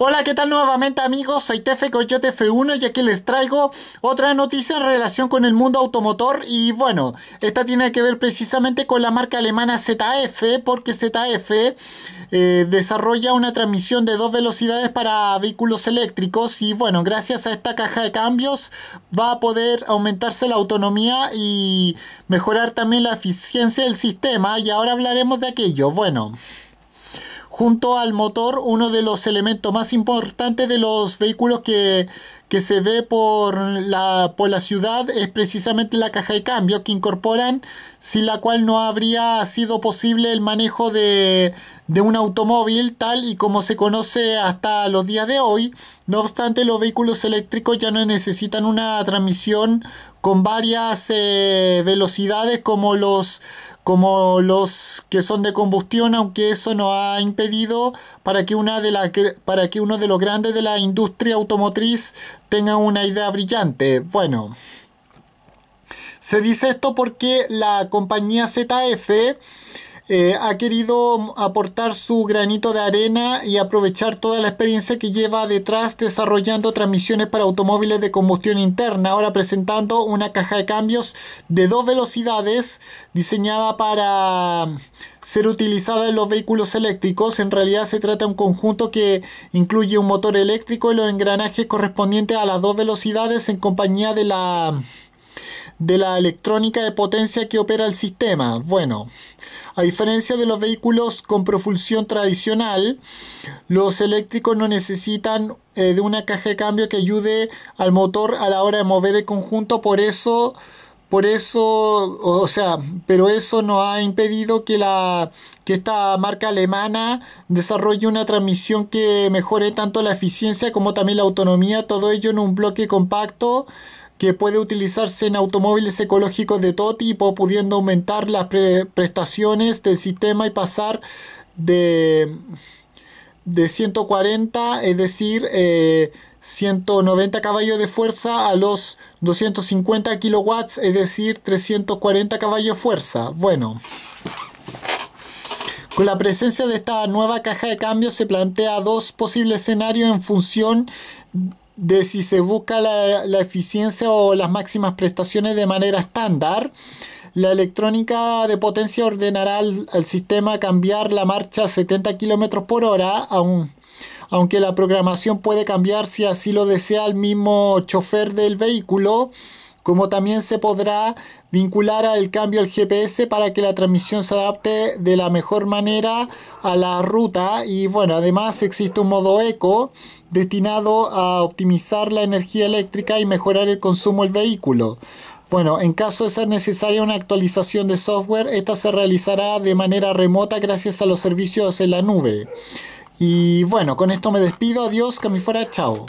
Hola, ¿qué tal nuevamente amigos? Soy Tefe Coyote F1 y aquí les traigo otra noticia en relación con el mundo automotor y bueno, esta tiene que ver precisamente con la marca alemana ZF porque ZF eh, desarrolla una transmisión de dos velocidades para vehículos eléctricos y bueno, gracias a esta caja de cambios va a poder aumentarse la autonomía y mejorar también la eficiencia del sistema y ahora hablaremos de aquello. Bueno junto al motor uno de los elementos más importantes de los vehículos que, se ve por la, por la ciudad es precisamente la caja de cambio que incorporan, sin la cual no habría sido posible el manejo de, un automóvil tal y como se conoce hasta los días de hoy. No obstante, los vehículos eléctricos ya no necesitan una transmisión con varias eh, velocidades como los como los que son de combustión, aunque eso no ha impedido para que, una de la, para que uno de los grandes de la industria automotriz tenga una idea brillante. Bueno, se dice esto porque la compañía ZF eh, ha querido aportar su granito de arena y aprovechar toda la experiencia que lleva detrás desarrollando transmisiones para automóviles de combustión interna, ahora presentando una caja de cambios de dos velocidades diseñada para um, ser utilizada en los vehículos eléctricos. En realidad se trata de un conjunto que incluye un motor eléctrico y los engranajes correspondientes a las dos velocidades en compañía de la de la electrónica de potencia que opera el sistema. Bueno, a diferencia de los vehículos con propulsión tradicional, los eléctricos no necesitan eh, de una caja de cambio que ayude al motor a la hora de mover el conjunto, por eso... Por eso, o sea, pero eso no ha impedido que, la, que esta marca alemana desarrolle una transmisión que mejore tanto la eficiencia como también la autonomía, todo ello en un bloque compacto que puede utilizarse en automóviles ecológicos de todo tipo, pudiendo aumentar las prestaciones del sistema y pasar de, de 140, es decir, 190 eh, caballos de fuerza a los 250 kilowatts, es decir, 340 caballos de fuerza. Bueno, con la presencia de esta nueva caja de cambio se plantea dos posibles escenarios en función de si se busca la, eficiencia o las máximas prestaciones de manera estándar, la electrónica de potencia ordenará al, sistema cambiar la marcha a 70 km por hora, aunque la programación puede cambiar si así lo desea el mismo chofer del vehículo como también se podrá vincular al cambio al GPS para que la transmisión se adapte de la mejor manera a la ruta y bueno, además existe un modo eco destinado a optimizar la energía eléctrica y mejorar el consumo del vehículo. Bueno, en caso de ser necesaria una actualización de software, esta se realizará de manera remota gracias a los servicios en la nube. Y bueno, con esto me despido, adiós, que me fuera, chao.